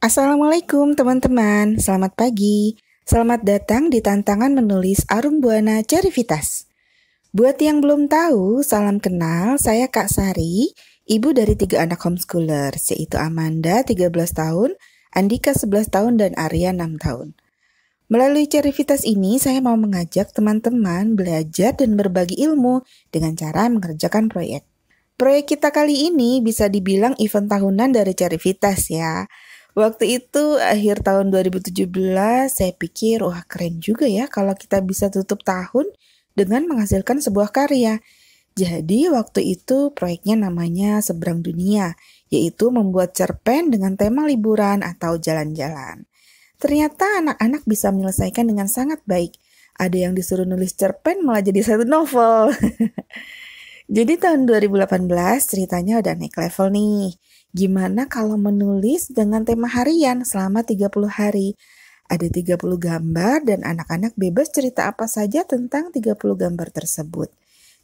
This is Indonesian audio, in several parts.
Assalamualaikum teman-teman, selamat pagi. Selamat datang di tantangan menulis Arum Buana Cerivitas. Buat yang belum tahu, salam kenal, saya Kak Sari, ibu dari tiga anak homeschooler, yaitu Amanda 13 tahun, Andika 11 tahun, dan Arya 6 tahun. Melalui Cerivitas ini, saya mau mengajak teman-teman belajar dan berbagi ilmu dengan cara mengerjakan proyek. Proyek kita kali ini bisa dibilang event tahunan dari Carivitas ya Waktu itu akhir tahun 2017 saya pikir wah keren juga ya kalau kita bisa tutup tahun dengan menghasilkan sebuah karya. Jadi waktu itu proyeknya namanya Seberang Dunia, yaitu membuat cerpen dengan tema liburan atau jalan-jalan. Ternyata anak-anak bisa menyelesaikan dengan sangat baik. Ada yang disuruh nulis cerpen malah jadi satu novel. jadi tahun 2018 ceritanya udah naik level nih Gimana kalau menulis dengan tema harian selama 30 hari? Ada 30 gambar dan anak-anak bebas cerita apa saja tentang 30 gambar tersebut.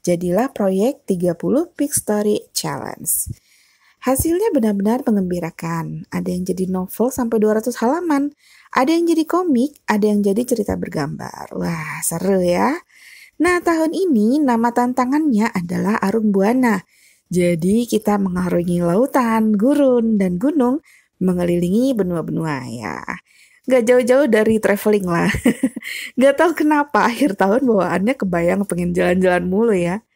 Jadilah proyek 30 Big Story Challenge. Hasilnya benar-benar mengembirakan. Ada yang jadi novel sampai 200 halaman, ada yang jadi komik, ada yang jadi cerita bergambar. Wah, seru ya. Nah, tahun ini nama tantangannya adalah Arung Buana. Jadi kita mengarungi lautan, gurun, dan gunung mengelilingi benua-benua ya. Gak jauh-jauh dari traveling lah. Gak tau kenapa akhir tahun bawaannya kebayang pengen jalan-jalan mulu ya.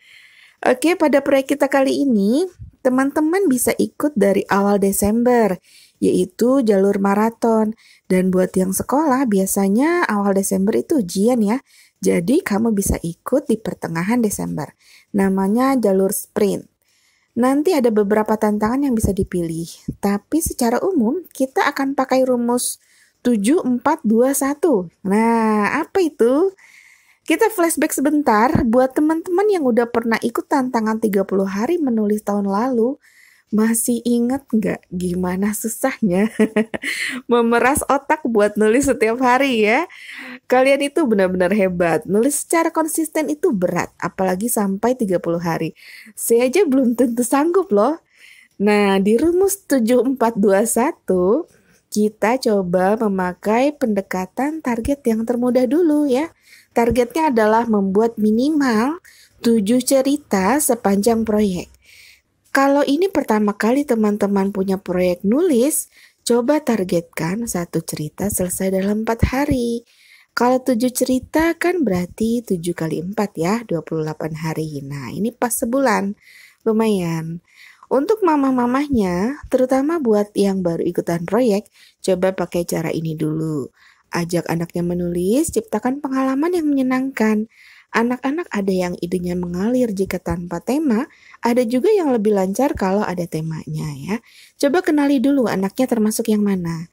Oke, pada proyek kita kali ini, teman-teman bisa ikut dari awal Desember, yaitu jalur maraton. Dan buat yang sekolah, biasanya awal Desember itu ujian ya. Jadi kamu bisa ikut di pertengahan Desember. Namanya jalur sprint. Nanti ada beberapa tantangan yang bisa dipilih, tapi secara umum kita akan pakai rumus 7421. Nah, apa itu? Kita flashback sebentar buat teman-teman yang udah pernah ikut tantangan 30 hari menulis tahun lalu. Masih inget nggak gimana susahnya memeras otak buat nulis setiap hari ya? Kalian itu benar-benar hebat. Nulis secara konsisten itu berat, apalagi sampai 30 hari. Saya aja belum tentu sanggup loh. Nah, di rumus 7421, kita coba memakai pendekatan target yang termudah dulu ya. Targetnya adalah membuat minimal 7 cerita sepanjang proyek. Kalau ini pertama kali teman-teman punya proyek nulis, coba targetkan satu cerita selesai dalam empat hari. Kalau tujuh cerita kan berarti tujuh kali empat ya, 28 hari. Nah, ini pas sebulan. Lumayan. Untuk mama-mamahnya, terutama buat yang baru ikutan proyek, coba pakai cara ini dulu. Ajak anaknya menulis, ciptakan pengalaman yang menyenangkan. Anak-anak ada yang idenya mengalir jika tanpa tema, ada juga yang lebih lancar kalau ada temanya ya. Coba kenali dulu anaknya termasuk yang mana.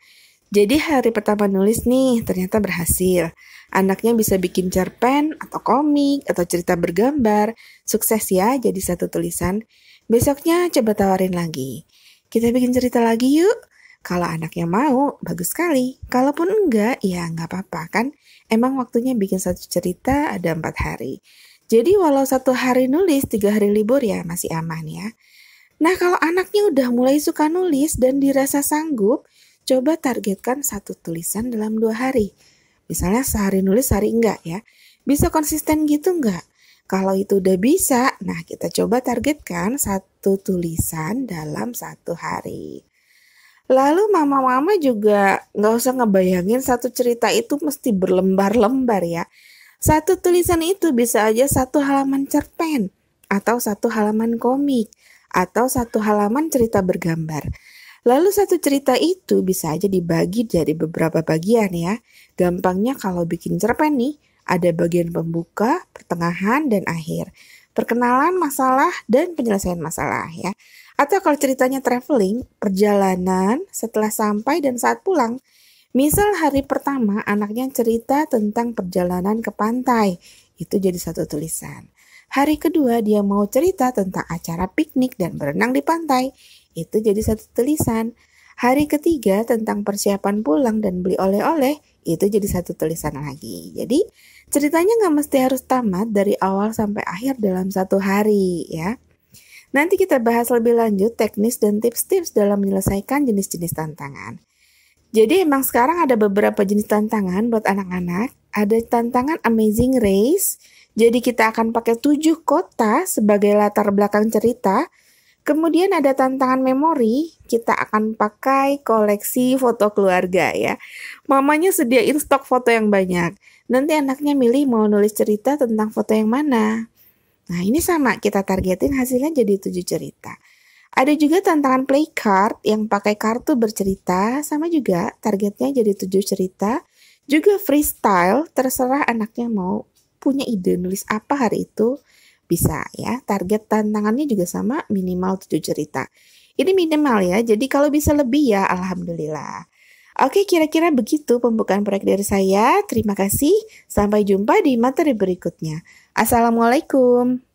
Jadi hari pertama nulis nih ternyata berhasil. Anaknya bisa bikin cerpen atau komik atau cerita bergambar. Sukses ya jadi satu tulisan. Besoknya coba tawarin lagi. Kita bikin cerita lagi yuk. Kalau anaknya mau, bagus sekali. Kalaupun enggak, ya nggak apa-apa kan. Emang waktunya bikin satu cerita ada empat hari. Jadi walau satu hari nulis, tiga hari libur ya masih aman ya. Nah kalau anaknya udah mulai suka nulis dan dirasa sanggup, coba targetkan satu tulisan dalam dua hari. Misalnya sehari nulis, sehari enggak ya. Bisa konsisten gitu enggak? Kalau itu udah bisa, nah kita coba targetkan satu tulisan dalam satu hari. Lalu mama-mama juga nggak usah ngebayangin satu cerita itu mesti berlembar-lembar ya. Satu tulisan itu bisa aja satu halaman cerpen, atau satu halaman komik, atau satu halaman cerita bergambar. Lalu satu cerita itu bisa aja dibagi jadi beberapa bagian ya. Gampangnya kalau bikin cerpen nih, ada bagian pembuka, pertengahan, dan akhir perkenalan masalah dan penyelesaian masalah ya. Atau kalau ceritanya traveling, perjalanan setelah sampai dan saat pulang. Misal hari pertama anaknya cerita tentang perjalanan ke pantai, itu jadi satu tulisan. Hari kedua dia mau cerita tentang acara piknik dan berenang di pantai, itu jadi satu tulisan. Hari ketiga tentang persiapan pulang dan beli oleh-oleh, itu jadi satu tulisan lagi. Jadi Ceritanya nggak mesti harus tamat dari awal sampai akhir dalam satu hari ya. Nanti kita bahas lebih lanjut teknis dan tips-tips dalam menyelesaikan jenis-jenis tantangan. Jadi emang sekarang ada beberapa jenis tantangan buat anak-anak. Ada tantangan Amazing Race. Jadi kita akan pakai tujuh kota sebagai latar belakang cerita. Kemudian ada tantangan memori, kita akan pakai koleksi foto keluarga ya. Mamanya sediain stok foto yang banyak nanti anaknya milih mau nulis cerita tentang foto yang mana. Nah ini sama, kita targetin hasilnya jadi tujuh cerita. Ada juga tantangan play card yang pakai kartu bercerita, sama juga targetnya jadi tujuh cerita. Juga freestyle, terserah anaknya mau punya ide nulis apa hari itu, bisa ya. Target tantangannya juga sama, minimal tujuh cerita. Ini minimal ya, jadi kalau bisa lebih ya alhamdulillah. Oke, kira-kira begitu pembukaan proyek dari saya. Terima kasih. Sampai jumpa di materi berikutnya. Assalamualaikum.